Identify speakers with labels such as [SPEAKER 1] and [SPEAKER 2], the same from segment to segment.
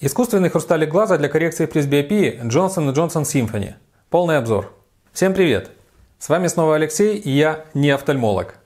[SPEAKER 1] Искусственный хрусталик глаза для коррекции пресбиопии Johnson Johnson Symphony. Полный обзор. Всем привет! С вами снова Алексей, и я не офтальмолог.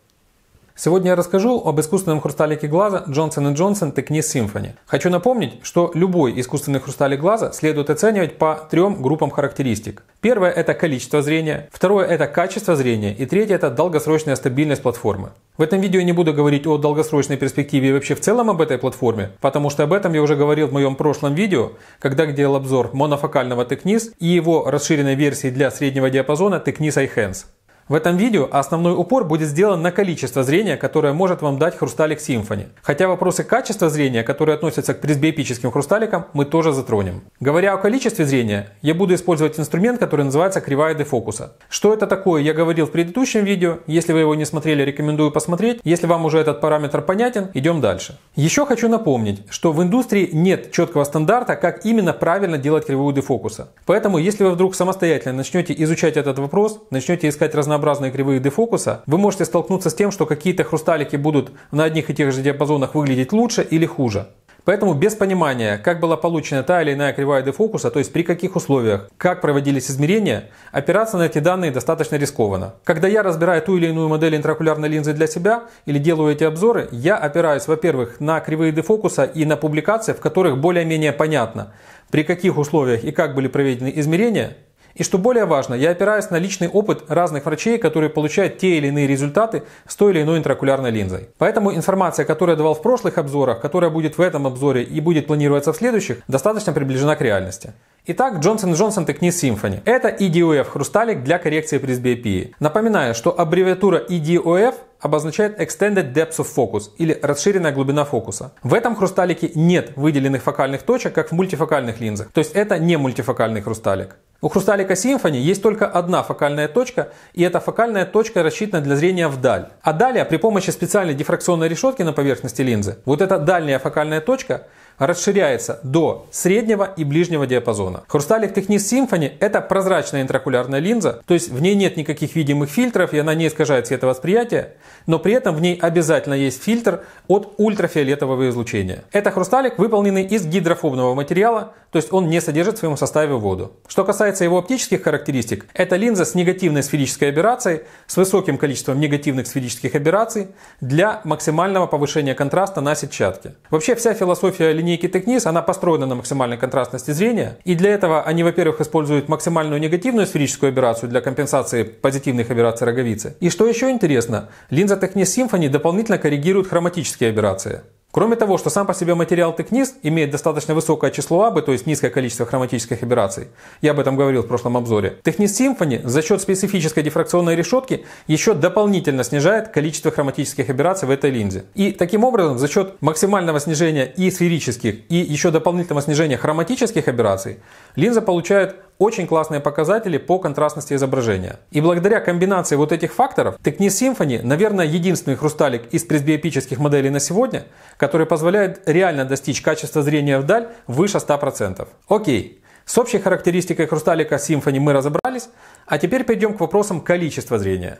[SPEAKER 1] Сегодня я расскажу об искусственном хрусталике глаза Johnson Johnson Techni Symphony. Хочу напомнить, что любой искусственный хрусталик глаза следует оценивать по трем группам характеристик. Первое – это количество зрения, второе – это качество зрения и третье – это долгосрочная стабильность платформы. В этом видео я не буду говорить о долгосрочной перспективе и вообще в целом об этой платформе, потому что об этом я уже говорил в моем прошлом видео, когда делал обзор монофокального Technis и его расширенной версии для среднего диапазона Technis iHands. В этом видео основной упор будет сделан на количество зрения, которое может вам дать хрусталик Symfony. Хотя вопросы качества зрения, которые относятся к пресбиопическим хрусталикам, мы тоже затронем. Говоря о количестве зрения, я буду использовать инструмент, который называется кривая дефокуса. Что это такое, я говорил в предыдущем видео. Если вы его не смотрели, рекомендую посмотреть. Если вам уже этот параметр понятен, идем дальше. Еще хочу напомнить, что в индустрии нет четкого стандарта, как именно правильно делать кривую дефокуса. Поэтому, если вы вдруг самостоятельно начнете изучать этот вопрос, начнете искать разнообразные разнообразные кривые дефокуса, вы можете столкнуться с тем, что какие-то хрусталики будут на одних и тех же диапазонах выглядеть лучше или хуже. Поэтому без понимания, как была получена та или иная кривая дефокуса, то есть при каких условиях, как проводились измерения, опираться на эти данные достаточно рискованно. Когда я разбираю ту или иную модель интракулярной линзы для себя или делаю эти обзоры, я опираюсь, во-первых, на кривые дефокуса и на публикации, в которых более-менее понятно, при каких условиях и как были проведены измерения, и что более важно, я опираюсь на личный опыт разных врачей, которые получают те или иные результаты с той или иной интракулярной линзой. Поэтому информация, которую я давал в прошлых обзорах, которая будет в этом обзоре и будет планироваться в следующих, достаточно приближена к реальности. Итак, Johnson Johnson Technis Symphony. Это EDOF хрусталик для коррекции пресбиопии. Напоминаю, что аббревиатура EDOF обозначает Extended Depth of Focus или расширенная глубина фокуса. В этом хрусталике нет выделенных фокальных точек, как в мультифокальных линзах, то есть это не мультифокальный хрусталик. У хрусталика Symphony есть только одна фокальная точка, и эта фокальная точка рассчитана для зрения вдаль. А далее, при помощи специальной дифракционной решетки на поверхности линзы, вот эта дальняя фокальная точка расширяется до среднего и ближнего диапазона. Хрусталик Технис Symphony – это прозрачная интракулярная линза, то есть в ней нет никаких видимых фильтров, и она не искажает цветовосприятие но при этом в ней обязательно есть фильтр от ультрафиолетового излучения. Это хрусталик, выполненный из гидрофобного материала, то есть он не содержит в своем составе воду. Что касается его оптических характеристик, это линза с негативной сферической аберрацией, с высоким количеством негативных сферических аберраций для максимального повышения контраста на сетчатке. Вообще вся философия линейки Technis, она построена на максимальной контрастности зрения, и для этого они, во-первых, используют максимальную негативную сферическую аберрацию для компенсации позитивных аберраций роговицы. И что еще интересно, линза линза Technis Symphony дополнительно коррегирует хроматические аберрации. Кроме того, что сам по себе материал Technis имеет достаточно высокое число абы, то есть низкое количество хроматических аберраций, я об этом говорил в прошлом обзоре, Technis Symphony за счет специфической дифракционной решетки еще дополнительно снижает количество хроматических аберраций в этой линзе. И таким образом, за счет максимального снижения и сферических, и еще дополнительного снижения хроматических аберраций, линза получает очень классные показатели по контрастности изображения. И благодаря комбинации вот этих факторов, Текни Symphony, наверное, единственный хрусталик из пресбиопических моделей на сегодня, который позволяет реально достичь качества зрения вдаль выше 100%. Окей, с общей характеристикой хрусталика Symphony мы разобрались, а теперь перейдем к вопросам количества зрения.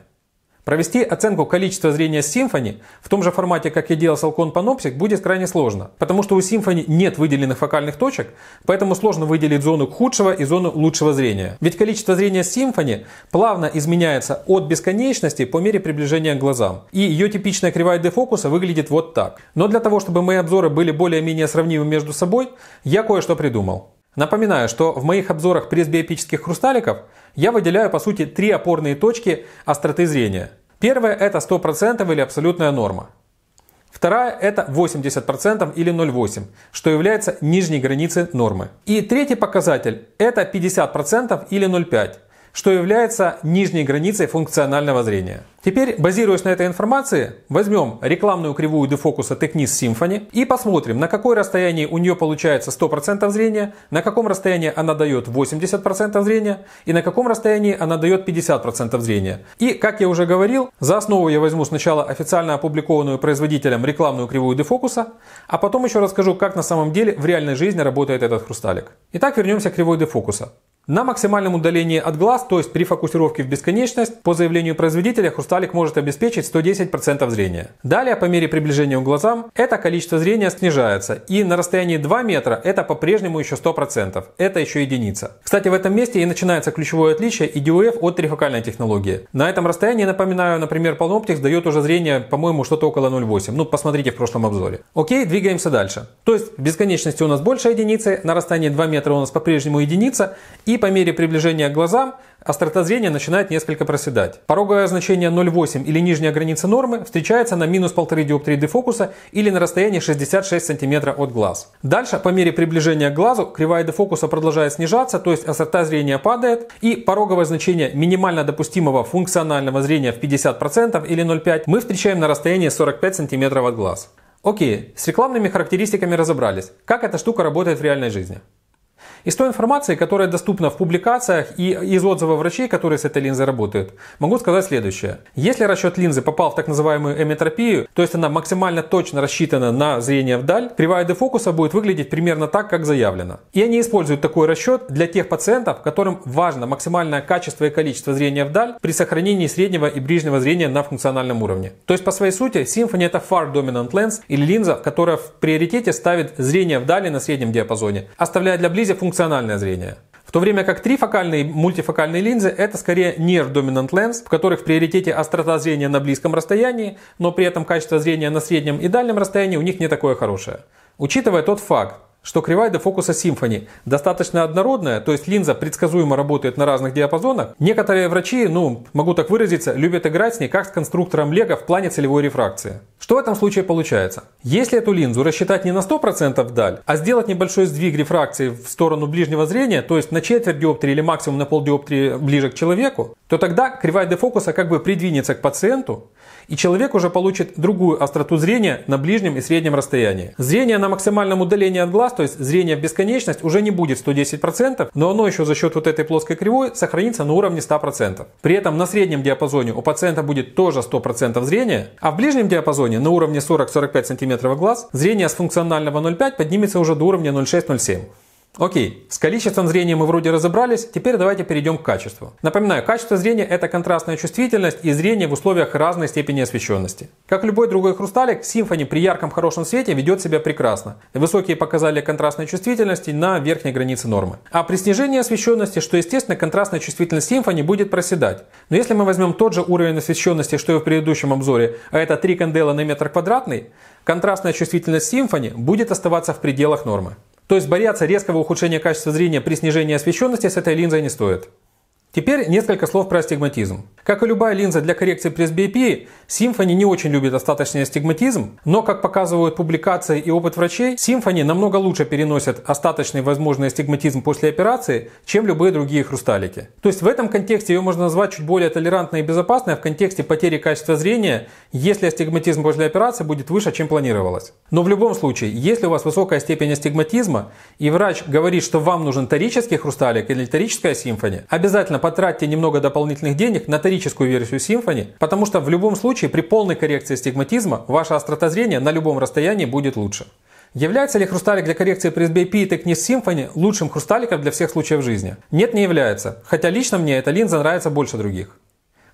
[SPEAKER 1] Провести оценку количества зрения с Symfony в том же формате, как я делал с Alcon Panoptic, будет крайне сложно, потому что у Symfony нет выделенных фокальных точек, поэтому сложно выделить зону худшего и зону лучшего зрения. Ведь количество зрения с Symfony плавно изменяется от бесконечности по мере приближения к глазам. И ее типичная кривая дефокуса выглядит вот так. Но для того, чтобы мои обзоры были более-менее сравнимы между собой, я кое-что придумал. Напоминаю, что в моих обзорах пресбиопических хрусталиков я выделяю по сути три опорные точки остроты зрения. Первая это 100% или абсолютная норма. Вторая – это 80% или 0,8, что является нижней границей нормы. И третий показатель – это 50% или 0,5, что является нижней границей функционального зрения. Теперь, базируясь на этой информации, возьмем рекламную кривую дефокуса Technis Symphony и посмотрим, на какое расстояние у нее получается 100% зрения, на каком расстоянии она дает 80% зрения и на каком расстоянии она дает 50% зрения. И, как я уже говорил, за основу я возьму сначала официально опубликованную производителем рекламную кривую дефокуса, а потом еще расскажу, как на самом деле в реальной жизни работает этот хрусталик. Итак, вернемся к кривой дефокуса. На максимальном удалении от глаз, то есть при фокусировке в бесконечность, по заявлению производителя хрусталик может обеспечить 110% зрения. Далее, по мере приближения к глазам, это количество зрения снижается, и на расстоянии 2 метра это по-прежнему еще 100%, это еще единица. Кстати, в этом месте и начинается ключевое отличие EDUF от трифокальной технологии. На этом расстоянии, напоминаю, например, Palmoptics дает уже зрение, по-моему, что-то около 0,8, ну посмотрите в прошлом обзоре. Окей, двигаемся дальше. То есть в бесконечности у нас больше единицы, на расстоянии 2 метра у нас по-прежнему единица, и и по мере приближения к глазам острота зрения начинает несколько проседать. Пороговое значение 0,8 или нижняя граница нормы встречается на минус 1,5 диоптрии дефокуса или на расстоянии 66 см от глаз. Дальше, по мере приближения к глазу, кривая дефокуса продолжает снижаться, то есть острота зрения падает, и пороговое значение минимально допустимого функционального зрения в 50% или 0,5 мы встречаем на расстоянии 45 см от глаз. Окей, с рекламными характеристиками разобрались. Как эта штука работает в реальной жизни? Из той информации, которая доступна в публикациях и из отзывов врачей, которые с этой линзой работают, могу сказать следующее. Если расчет линзы попал в так называемую эмитропию, то есть она максимально точно рассчитана на зрение вдаль, кривая дефокуса будет выглядеть примерно так, как заявлено. И они используют такой расчет для тех пациентов, которым важно максимальное качество и количество зрения вдаль при сохранении среднего и ближнего зрения на функциональном уровне. То есть по своей сути Symphony это Far Dominant Lens или линза, которая в приоритете ставит зрение вдали на среднем диапазоне, оставляя для близи линзе функциональное зрение. В то время как трифокальные и мультифокальные линзы – это скорее near dominant lens, в которых в приоритете острота зрения на близком расстоянии, но при этом качество зрения на среднем и дальнем расстоянии у них не такое хорошее. Учитывая тот факт, что кривая дефокуса фокуса Symfony достаточно однородная, то есть линза предсказуемо работает на разных диапазонах. Некоторые врачи, ну, могу так выразиться, любят играть с ней как с конструктором Лего в плане целевой рефракции. Что в этом случае получается? Если эту линзу рассчитать не на 100% вдаль, а сделать небольшой сдвиг рефракции в сторону ближнего зрения, то есть на четверть диоптрии или максимум на полдиоптрии ближе к человеку, то тогда кривая дефокуса как бы придвинется к пациенту, и человек уже получит другую остроту зрения на ближнем и среднем расстоянии. Зрение на максимальном удалении от глаз, то есть зрение в бесконечность, уже не будет 110%, но оно еще за счет вот этой плоской кривой сохранится на уровне 100%. При этом на среднем диапазоне у пациента будет тоже 100% зрения, а в ближнем диапазоне на уровне 40-45 см глаз зрение с функционального 0,5 поднимется уже до уровня 0,6-0,7. Окей, с количеством зрения мы вроде разобрались, теперь давайте перейдем к качеству. Напоминаю, качество зрения это контрастная чувствительность и зрение в условиях разной степени освещенности. Как любой другой хрусталик, Symfony при ярком хорошем свете ведет себя прекрасно. Высокие показатели контрастной чувствительности на верхней границе нормы. А при снижении освещенности, что естественно, контрастная чувствительность Symfony будет проседать. Но если мы возьмем тот же уровень освещенности, что и в предыдущем обзоре, а это 3 кандела на метр квадратный, контрастная чувствительность Symfony будет оставаться в пределах нормы. То есть бояться резкого ухудшения качества зрения при снижении освещенности с этой линзой не стоит. Теперь несколько слов про астигматизм. Как и любая линза для коррекции пресбиопии, Symfony не очень любит остаточный астигматизм, но, как показывают публикации и опыт врачей, Symfony намного лучше переносят остаточный возможный астигматизм после операции, чем любые другие хрусталики. То есть в этом контексте ее можно назвать чуть более толерантной и безопасной а в контексте потери качества зрения, если астигматизм после операции будет выше, чем планировалось. Но в любом случае, если у вас высокая степень астигматизма и врач говорит, что вам нужен торический хрусталик или торическая симфония, обязательно потратьте немного дополнительных денег на торическую версию Symfony, потому что в любом случае при полной коррекции стигматизма ваше острота зрения на любом расстоянии будет лучше. Является ли хрусталик для коррекции при SBP и Technis Symphony лучшим хрусталиком для всех случаев жизни? Нет, не является. Хотя лично мне эта линза нравится больше других.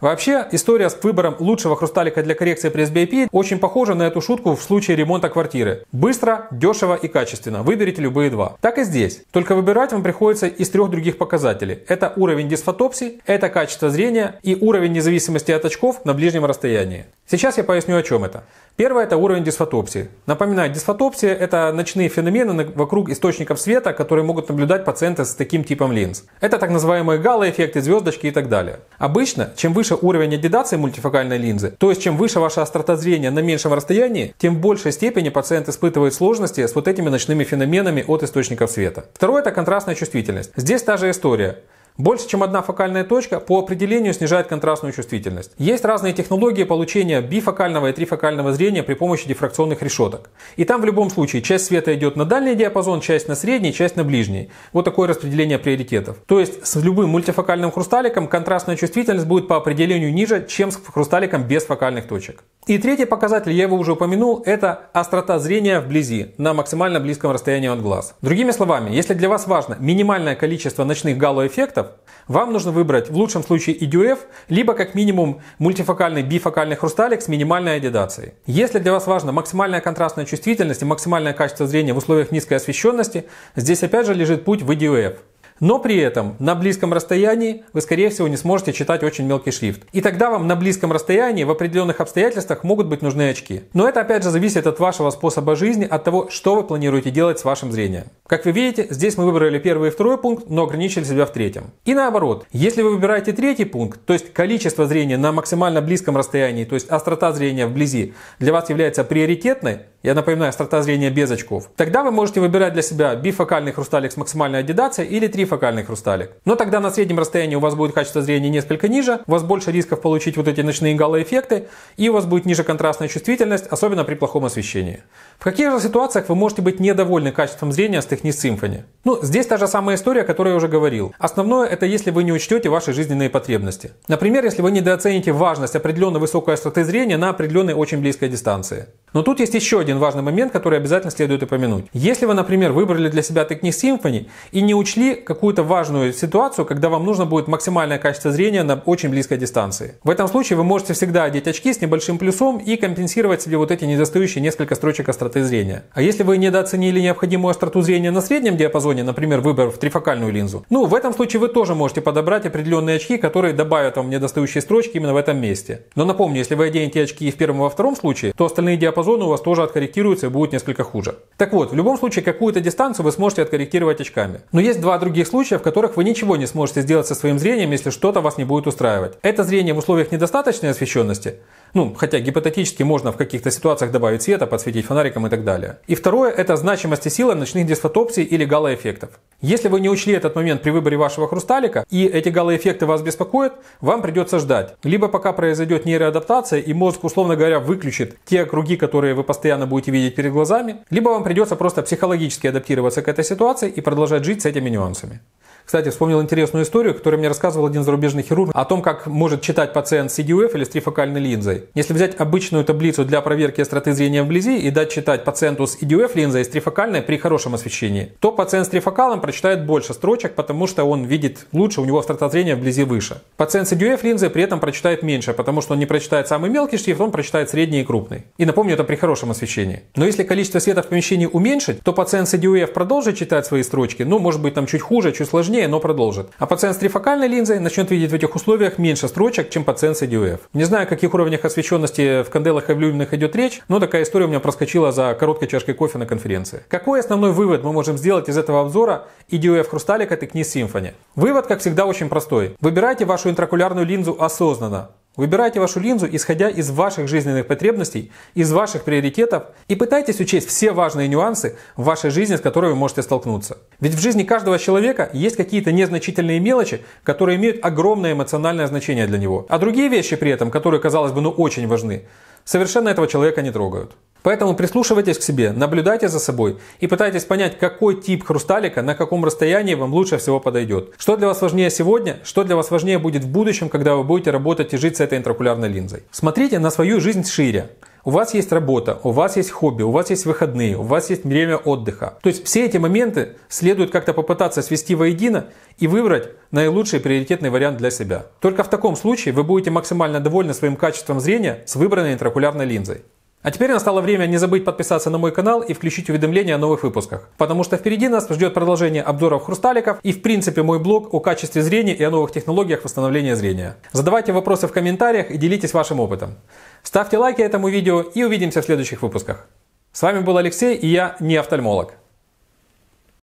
[SPEAKER 1] Вообще, история с выбором лучшего хрусталика для коррекции при SBIP очень похожа на эту шутку в случае ремонта квартиры. Быстро, дешево и качественно. Выберите любые два. Так и здесь. Только выбирать вам приходится из трех других показателей. Это уровень дисфотопсии, это качество зрения и уровень независимости от очков на ближнем расстоянии. Сейчас я поясню, о чем это. Первое – это уровень дисфотопсии. Напоминаю, дисфотопсия – это ночные феномены вокруг источников света, которые могут наблюдать пациенты с таким типом линз. Это так называемые гало-эффекты, звездочки и так далее. Обычно, чем выше уровень аддидации мультифокальной линзы, то есть чем выше ваша острота зрения на меньшем расстоянии, тем в большей степени пациент испытывает сложности с вот этими ночными феноменами от источников света. Второе – это контрастная чувствительность. Здесь та же история. Больше, чем одна фокальная точка по определению снижает контрастную чувствительность. Есть разные технологии получения бифокального и трифокального зрения при помощи дифракционных решеток. И там в любом случае часть света идет на дальний диапазон, часть на средний, часть на ближний. Вот такое распределение приоритетов. То есть с любым мультифокальным хрусталиком контрастная чувствительность будет по определению ниже, чем с хрусталиком без фокальных точек. И третий показатель, я его уже упомянул, это острота зрения вблизи, на максимально близком расстоянии от глаз. Другими словами, если для вас важно минимальное количество ночных галлоэффектов, вам нужно выбрать в лучшем случае EDUF, либо как минимум мультифокальный бифокальный хрусталик с минимальной адидацией. Если для вас важно максимальная контрастная чувствительность и максимальное качество зрения в условиях низкой освещенности, здесь опять же лежит путь в EDUF но при этом на близком расстоянии вы, скорее всего, не сможете читать очень мелкий шрифт. И тогда вам на близком расстоянии в определенных обстоятельствах могут быть нужны очки. Но это, опять же, зависит от вашего способа жизни, от того, что вы планируете делать с вашим зрением. Как вы видите, здесь мы выбрали первый и второй пункт, но ограничили себя в третьем. И наоборот, если вы выбираете третий пункт, то есть количество зрения на максимально близком расстоянии, то есть острота зрения вблизи, для вас является приоритетной, я напоминаю, острота зрения без очков, тогда вы можете выбирать для себя бифокальный хрусталик с максимальной аддедацией или три фокальный хрусталик. Но тогда на среднем расстоянии у вас будет качество зрения несколько ниже, у вас больше рисков получить вот эти ночные галлоэффекты, и у вас будет ниже контрастная чувствительность, особенно при плохом освещении. В каких же ситуациях вы можете быть недовольны качеством зрения с Technis Symphony? Ну, здесь та же самая история, о которой я уже говорил. Основное это если вы не учтете ваши жизненные потребности. Например, если вы недооцените важность определенно высокой остроты зрения на определенной очень близкой дистанции. Но тут есть еще один важный момент, который обязательно следует упомянуть. Если вы, например, выбрали для себя Technis Symphony и не учли, как какую-то важную ситуацию, когда вам нужно будет максимальное качество зрения на очень близкой дистанции. В этом случае вы можете всегда одеть очки с небольшим плюсом и компенсировать себе вот эти недостающие несколько строчек остроты зрения. А если вы недооценили необходимую остроту зрения на среднем диапазоне, например, выбрав трифокальную линзу, ну, в этом случае вы тоже можете подобрать определенные очки, которые добавят вам недостающие строчки именно в этом месте. Но напомню, если вы оденете очки и в первом и во втором случае, то остальные диапазоны у вас тоже откорректируются и будут несколько хуже. Так вот, в любом случае какую-то дистанцию вы сможете откорректировать очками. Но есть два других случаев, в которых вы ничего не сможете сделать со своим зрением, если что-то вас не будет устраивать. Это зрение в условиях недостаточной освещенности ну, хотя гипотетически можно в каких-то ситуациях добавить света, подсветить фонариком и так далее. И второе – это значимость и сила ночных дисфотопсий или галоэффектов. Если вы не учли этот момент при выборе вашего хрусталика, и эти галоэффекты вас беспокоят, вам придется ждать. Либо пока произойдет нейроадаптация, и мозг, условно говоря, выключит те круги, которые вы постоянно будете видеть перед глазами, либо вам придется просто психологически адаптироваться к этой ситуации и продолжать жить с этими нюансами. Кстати, вспомнил интересную историю, которую мне рассказывал один зарубежный хирург о том, как может читать пациент с CDUF или с трифокальной линзой. Если взять обычную таблицу для проверки остроты зрения вблизи и дать читать пациенту с EDUF линзой и с трифокальной при хорошем освещении, то пациент с трифокалом прочитает больше строчек, потому что он видит лучше, у него острота зрения вблизи выше. Пациент с EDUF линзой при этом прочитает меньше, потому что он не прочитает самый мелкий шрифт, он прочитает средний и крупный. И напомню, это при хорошем освещении. Но если количество света в помещении уменьшить, то пациент с EDUF продолжит читать свои строчки, ну, может быть, там чуть хуже, чуть сложнее, сильнее, но продолжит. А пациент с трифокальной линзой начнет видеть в этих условиях меньше строчек, чем пациент с EDUF. Не знаю, о каких уровнях освещенности в канделах и в люминах идет речь, но такая история у меня проскочила за короткой чашкой кофе на конференции. Какой основной вывод мы можем сделать из этого обзора EDUF хрусталика и книг Symfony? Вывод, как всегда, очень простой. Выбирайте вашу интракулярную линзу осознанно. Выбирайте вашу линзу, исходя из ваших жизненных потребностей, из ваших приоритетов и пытайтесь учесть все важные нюансы в вашей жизни, с которыми вы можете столкнуться. Ведь в жизни каждого человека есть какие-то незначительные мелочи, которые имеют огромное эмоциональное значение для него. А другие вещи при этом, которые, казалось бы, ну очень важны, совершенно этого человека не трогают. Поэтому прислушивайтесь к себе, наблюдайте за собой и пытайтесь понять, какой тип хрусталика на каком расстоянии вам лучше всего подойдет. Что для вас важнее сегодня, что для вас важнее будет в будущем, когда вы будете работать и жить с этой интракулярной линзой. Смотрите на свою жизнь шире. У вас есть работа, у вас есть хобби, у вас есть выходные, у вас есть время отдыха. То есть все эти моменты следует как-то попытаться свести воедино и выбрать наилучший приоритетный вариант для себя. Только в таком случае вы будете максимально довольны своим качеством зрения с выбранной интракулярной линзой. А теперь настало время не забыть подписаться на мой канал и включить уведомления о новых выпусках. Потому что впереди нас ждет продолжение обзоров хрусталиков и в принципе мой блог о качестве зрения и о новых технологиях восстановления зрения. Задавайте вопросы в комментариях и делитесь вашим опытом. Ставьте лайки этому видео и увидимся в следующих выпусках. С вами был Алексей и я не офтальмолог.